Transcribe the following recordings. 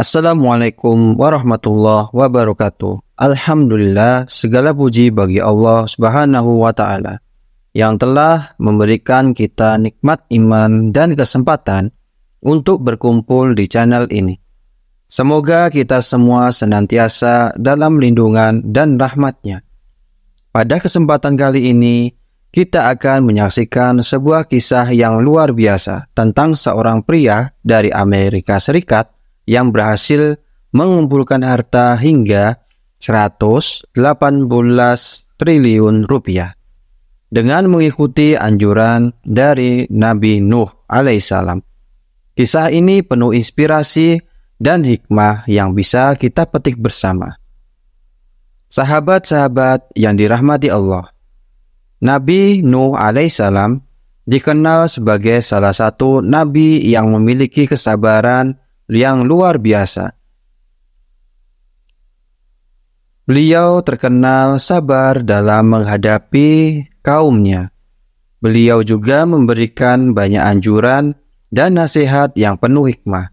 Assalamualaikum warahmatullahi wabarakatuh. Alhamdulillah, segala puji bagi Allah Subhanahu wa taala yang telah memberikan kita nikmat iman dan kesempatan untuk berkumpul di channel ini. Semoga kita semua senantiasa dalam lindungan dan rahmatnya. Pada kesempatan kali ini, kita akan menyaksikan sebuah kisah yang luar biasa tentang seorang pria dari Amerika Serikat yang berhasil mengumpulkan harta hingga 118 triliun rupiah dengan mengikuti anjuran dari Nabi Nuh alaihissalam. Kisah ini penuh inspirasi dan hikmah yang bisa kita petik bersama. Sahabat-sahabat yang dirahmati Allah, Nabi Nuh alaihissalam dikenal sebagai salah satu nabi yang memiliki kesabaran yang luar biasa. Beliau terkenal sabar dalam menghadapi kaumnya. Beliau juga memberikan banyak anjuran dan nasihat yang penuh hikmah.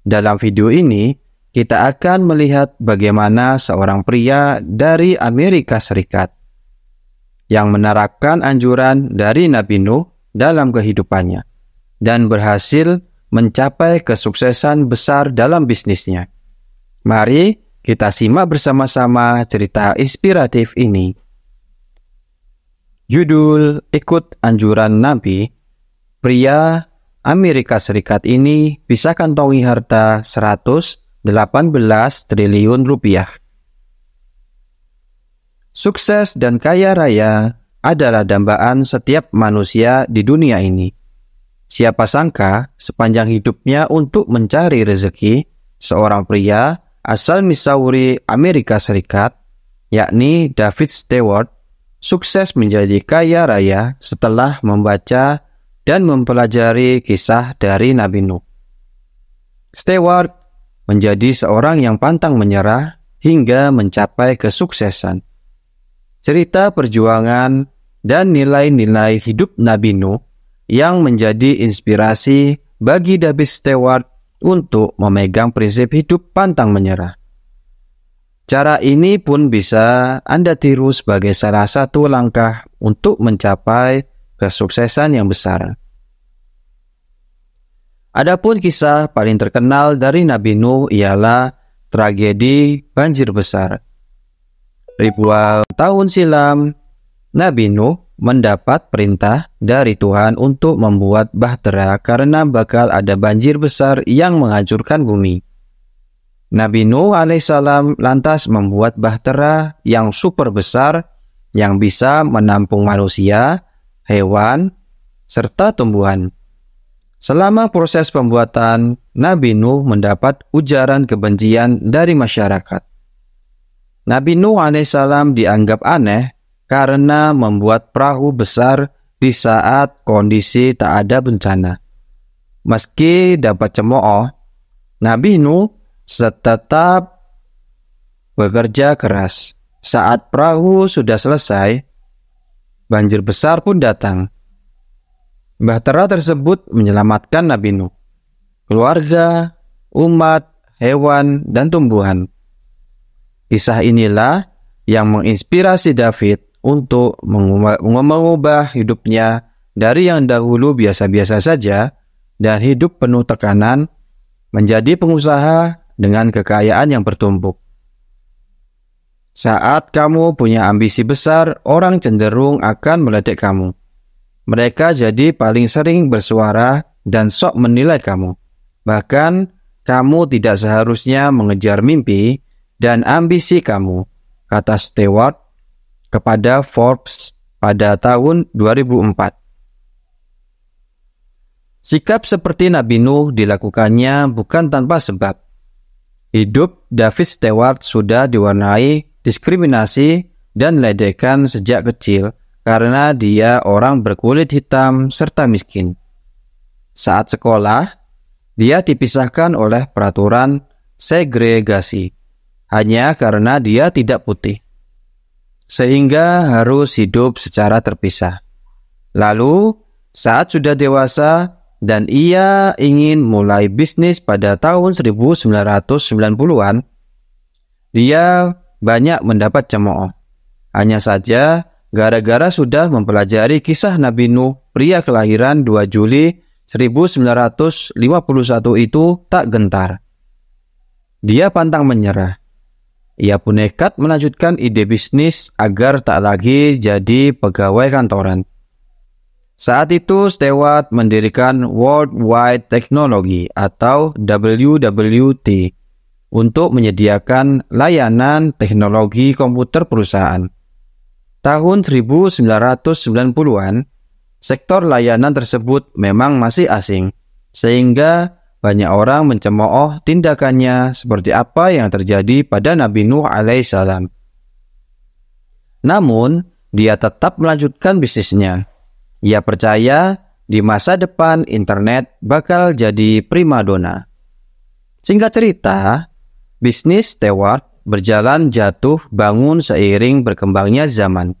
Dalam video ini, kita akan melihat bagaimana seorang pria dari Amerika Serikat yang menerapkan anjuran dari Nabi Nuh dalam kehidupannya dan berhasil mencapai kesuksesan besar dalam bisnisnya. Mari kita simak bersama-sama cerita inspiratif ini. Judul Ikut Anjuran Nabi, pria Amerika Serikat ini bisa kantongi harta 118 triliun rupiah. Sukses dan kaya raya adalah dambaan setiap manusia di dunia ini. Siapa sangka sepanjang hidupnya untuk mencari rezeki, seorang pria asal Missouri, Amerika Serikat, yakni David Stewart, sukses menjadi kaya raya setelah membaca dan mempelajari kisah dari Nabi Nuh. Stewart menjadi seorang yang pantang menyerah hingga mencapai kesuksesan. Cerita perjuangan dan nilai-nilai hidup Nabi Nuh yang menjadi inspirasi bagi David Stewart untuk memegang prinsip hidup pantang menyerah. Cara ini pun bisa Anda tiru sebagai salah satu langkah untuk mencapai kesuksesan yang besar. Adapun kisah paling terkenal dari Nabi Nuh ialah tragedi banjir besar. Ribuan tahun silam, Nabi Nuh mendapat perintah dari Tuhan untuk membuat bahtera karena bakal ada banjir besar yang menghancurkan bumi. Nabi Nuh alaihissalam lantas membuat bahtera yang super besar yang bisa menampung manusia, hewan, serta tumbuhan. Selama proses pembuatan, Nabi Nuh mendapat ujaran kebencian dari masyarakat. Nabi Nuh alaihissalam dianggap aneh karena membuat perahu besar di saat kondisi tak ada bencana. Meski dapat cemooh, Nabi Nuh tetap bekerja keras. Saat perahu sudah selesai, banjir besar pun datang. Bahtera tersebut menyelamatkan Nabi Nuh, keluarga, umat, hewan, dan tumbuhan. Kisah inilah yang menginspirasi David untuk mengubah hidupnya dari yang dahulu biasa-biasa saja dan hidup penuh tekanan menjadi pengusaha dengan kekayaan yang bertumpuk. Saat kamu punya ambisi besar, orang cenderung akan meledek kamu. Mereka jadi paling sering bersuara dan sok menilai kamu. Bahkan, kamu tidak seharusnya mengejar mimpi dan ambisi kamu, kata Stewart kepada Forbes pada tahun 2004. Sikap seperti Nabi Nuh dilakukannya bukan tanpa sebab. Hidup David Stewart sudah diwarnai diskriminasi dan ledekan sejak kecil karena dia orang berkulit hitam serta miskin. Saat sekolah, dia dipisahkan oleh peraturan segregasi hanya karena dia tidak putih sehingga harus hidup secara terpisah. Lalu, saat sudah dewasa dan ia ingin mulai bisnis pada tahun 1990-an, dia banyak mendapat cemooh. Hanya saja, gara-gara sudah mempelajari kisah Nabi Nuh, pria kelahiran 2 Juli 1951 itu tak gentar. Dia pantang menyerah. Ia pun nekat melanjutkan ide bisnis agar tak lagi jadi pegawai kantoran. Saat itu, Stewart mendirikan Worldwide Technology atau WWT untuk menyediakan layanan teknologi komputer perusahaan. Tahun 1990-an, sektor layanan tersebut memang masih asing, sehingga banyak orang mencemooh tindakannya seperti apa yang terjadi pada Nabi Nuh alaihissalam. Namun, dia tetap melanjutkan bisnisnya. Ia percaya di masa depan internet bakal jadi primadona. Singkat cerita, bisnis Stewart berjalan jatuh bangun seiring berkembangnya zaman.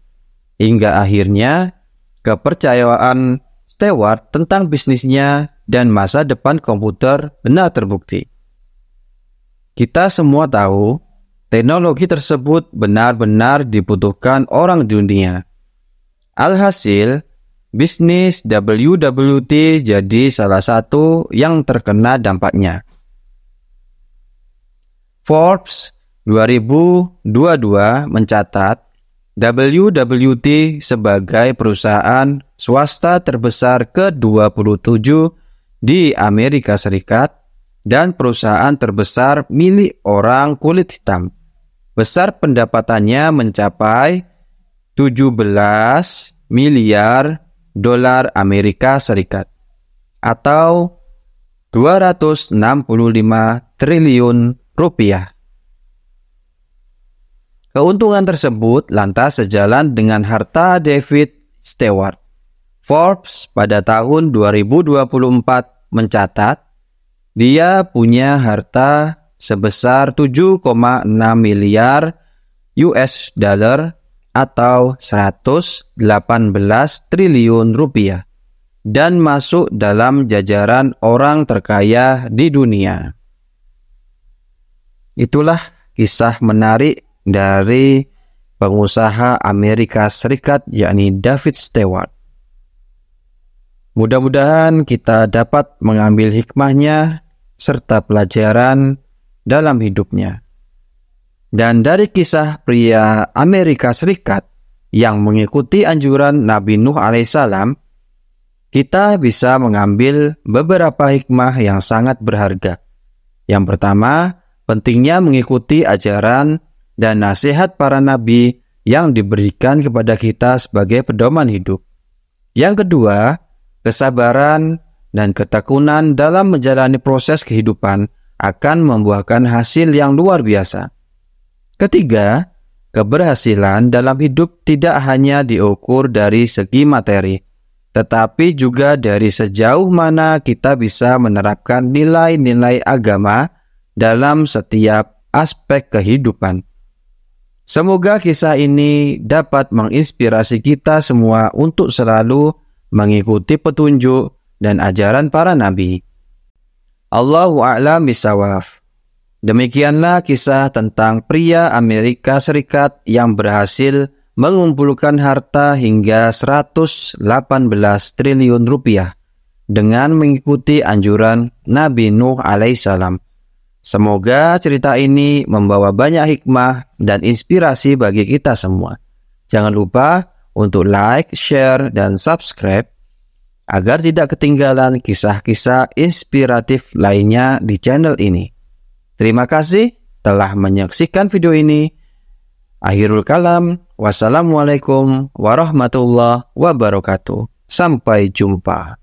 Hingga akhirnya, kepercayaan Stewart tentang bisnisnya dan masa depan komputer benar terbukti. Kita semua tahu teknologi tersebut benar-benar dibutuhkan orang dunia. Alhasil, bisnis WWT jadi salah satu yang terkena dampaknya. Forbes 2022 mencatat WWT sebagai perusahaan swasta terbesar ke-27 di Amerika Serikat dan perusahaan terbesar milik orang kulit hitam. Besar pendapatannya mencapai 17 miliar dolar Amerika Serikat atau 265 triliun rupiah. Keuntungan tersebut lantas sejalan dengan harta David Stewart Forbes pada tahun 2024 mencatat dia punya harta sebesar 7,6 miliar US dollar atau 118 triliun rupiah dan masuk dalam jajaran orang terkaya di dunia. Itulah kisah menarik dari pengusaha Amerika Serikat yakni David Stewart. Mudah-mudahan kita dapat mengambil hikmahnya serta pelajaran dalam hidupnya. Dan dari kisah pria Amerika Serikat yang mengikuti anjuran Nabi Nuh alaihissalam, kita bisa mengambil beberapa hikmah yang sangat berharga. Yang pertama, pentingnya mengikuti ajaran dan nasihat para nabi yang diberikan kepada kita sebagai pedoman hidup. Yang kedua, kesabaran, dan ketekunan dalam menjalani proses kehidupan akan membuahkan hasil yang luar biasa. Ketiga, keberhasilan dalam hidup tidak hanya diukur dari segi materi, tetapi juga dari sejauh mana kita bisa menerapkan nilai-nilai agama dalam setiap aspek kehidupan. Semoga kisah ini dapat menginspirasi kita semua untuk selalu mengikuti petunjuk dan ajaran para nabi. Allahu a'lam bisawaf. Demikianlah kisah tentang pria Amerika Serikat yang berhasil mengumpulkan harta hingga 118 triliun rupiah dengan mengikuti anjuran Nabi Nuh alaihissalam. Semoga cerita ini membawa banyak hikmah dan inspirasi bagi kita semua. Jangan lupa untuk like, share, dan subscribe agar tidak ketinggalan kisah-kisah inspiratif lainnya di channel ini. Terima kasih telah menyaksikan video ini. Akhirul kalam, wassalamualaikum warahmatullahi wabarakatuh. Sampai jumpa.